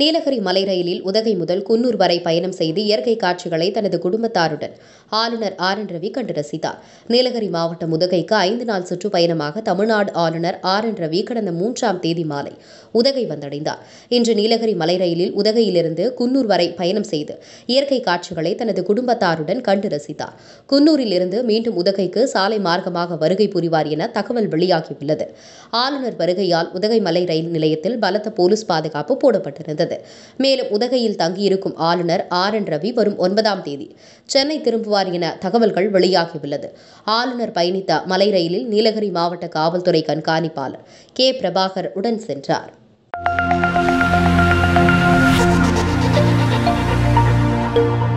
நீலகிரி மலை ரயிலில் உதகை முதல் குன்னூர் வரை பயணம் செய்து இயற்கை காட்சிகளை தனது குடும்பத்தாருடன் ஆளுநர் ஆர் என் ரவி கண்டு ரசித்தார் நீலகிரி மாவட்டம் உதகைக்கு ஐந்து நாள் சுற்றுப்பயணமாக தமிழ்நாடு ஆளுநர் ஆர் என் ரவி கடந்த மூன்றாம் தேதி மாலை உதகை வந்தடைந்தார் இன்று நீலகிரி மலை ரயிலில் உதகையிலிருந்து குன்னூர் வரை பயணம் செய்து இயற்கை காட்சிகளை தனது குடும்பத்தாருடன் கண்டு ரசித்தார் குன்னூரில் இருந்து மீண்டும் உதகைக்கு சாலை மார்க்கமாக வருகை புரிவார் என தகவல் வெளியாகியுள்ளது ஆளுநர் வருகையால் உதகை மலை ரயில் நிலையத்தில் பலத்த போலீஸ் பாதுகாப்பு போடப்பட்டிருந்தது கொடுத்தது மேலும் உதகையில் தங்கியிருக்கும் ஆளுநர் ஆர் என் ரவி வரும் ஒன்பதாம் தேதி சென்னை திரும்புவார் என தகவல்கள் வெளியாகியுள்ளது ஆளுநர் பயணித்த மலை ரயிலில் நீலகிரி மாவட்ட காவல்துறை கண்காணிப்பாளர் கே பிரபாகர் உடன் சென்றார் thank you